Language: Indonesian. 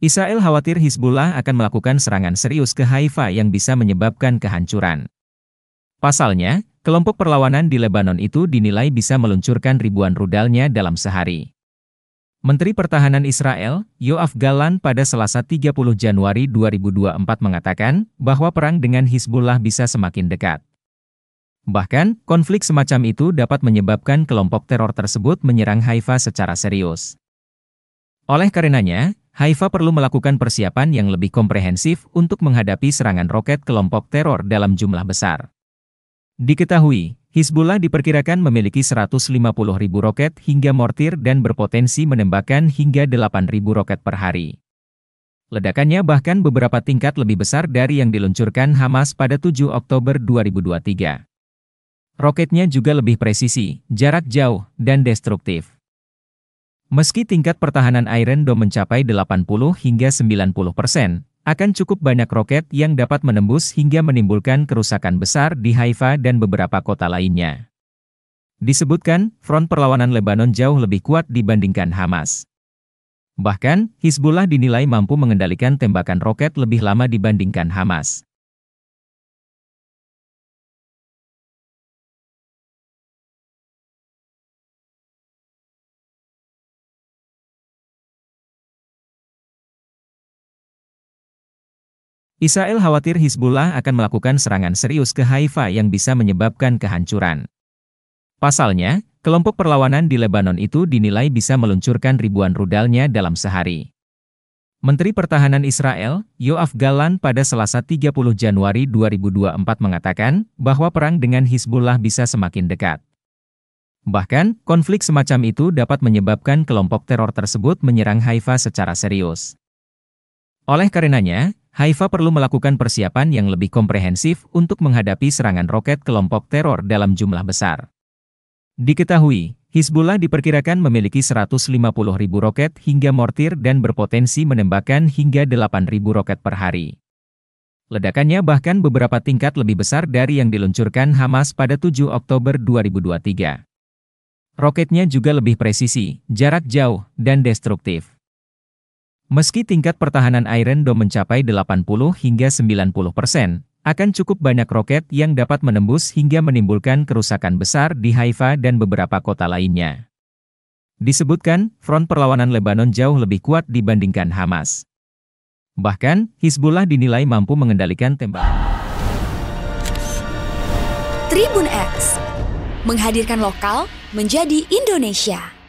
Israel khawatir Hizbullah akan melakukan serangan serius ke Haifa yang bisa menyebabkan kehancuran. Pasalnya, kelompok perlawanan di Lebanon itu dinilai bisa meluncurkan ribuan rudalnya dalam sehari. Menteri Pertahanan Israel, Yoav Galan pada Selasa 30 Januari 2024 mengatakan bahwa perang dengan Hizbullah bisa semakin dekat. Bahkan, konflik semacam itu dapat menyebabkan kelompok teror tersebut menyerang Haifa secara serius. Oleh karenanya, Haifa perlu melakukan persiapan yang lebih komprehensif untuk menghadapi serangan roket kelompok teror dalam jumlah besar. Diketahui, Hizbullah diperkirakan memiliki 150 ribu roket hingga mortir dan berpotensi menembakkan hingga 8 ribu roket per hari. Ledakannya bahkan beberapa tingkat lebih besar dari yang diluncurkan Hamas pada 7 Oktober 2023. Roketnya juga lebih presisi, jarak jauh, dan destruktif. Meski tingkat pertahanan Iron Dome mencapai 80 hingga 90 persen, akan cukup banyak roket yang dapat menembus hingga menimbulkan kerusakan besar di Haifa dan beberapa kota lainnya. Disebutkan, front perlawanan Lebanon jauh lebih kuat dibandingkan Hamas. Bahkan, Hizbullah dinilai mampu mengendalikan tembakan roket lebih lama dibandingkan Hamas. Israel khawatir Hizbullah akan melakukan serangan serius ke Haifa yang bisa menyebabkan kehancuran. Pasalnya, kelompok perlawanan di Lebanon itu dinilai bisa meluncurkan ribuan rudalnya dalam sehari. Menteri Pertahanan Israel, Yoav Galan pada Selasa 30 Januari 2024 mengatakan bahwa perang dengan Hizbullah bisa semakin dekat. Bahkan, konflik semacam itu dapat menyebabkan kelompok teror tersebut menyerang Haifa secara serius. Oleh karenanya, Haifa perlu melakukan persiapan yang lebih komprehensif untuk menghadapi serangan roket kelompok teror dalam jumlah besar. Diketahui, Hizbullah diperkirakan memiliki 150 ribu roket hingga mortir dan berpotensi menembakkan hingga 8 ribu roket per hari. Ledakannya bahkan beberapa tingkat lebih besar dari yang diluncurkan Hamas pada 7 Oktober 2023. Roketnya juga lebih presisi, jarak jauh, dan destruktif. Meski tingkat pertahanan Iron Dome mencapai 80 hingga 90 persen, akan cukup banyak roket yang dapat menembus hingga menimbulkan kerusakan besar di Haifa dan beberapa kota lainnya. Disebutkan, front perlawanan Lebanon jauh lebih kuat dibandingkan Hamas. Bahkan, Hizbullah dinilai mampu mengendalikan tembakan. Tribun X menghadirkan lokal menjadi Indonesia.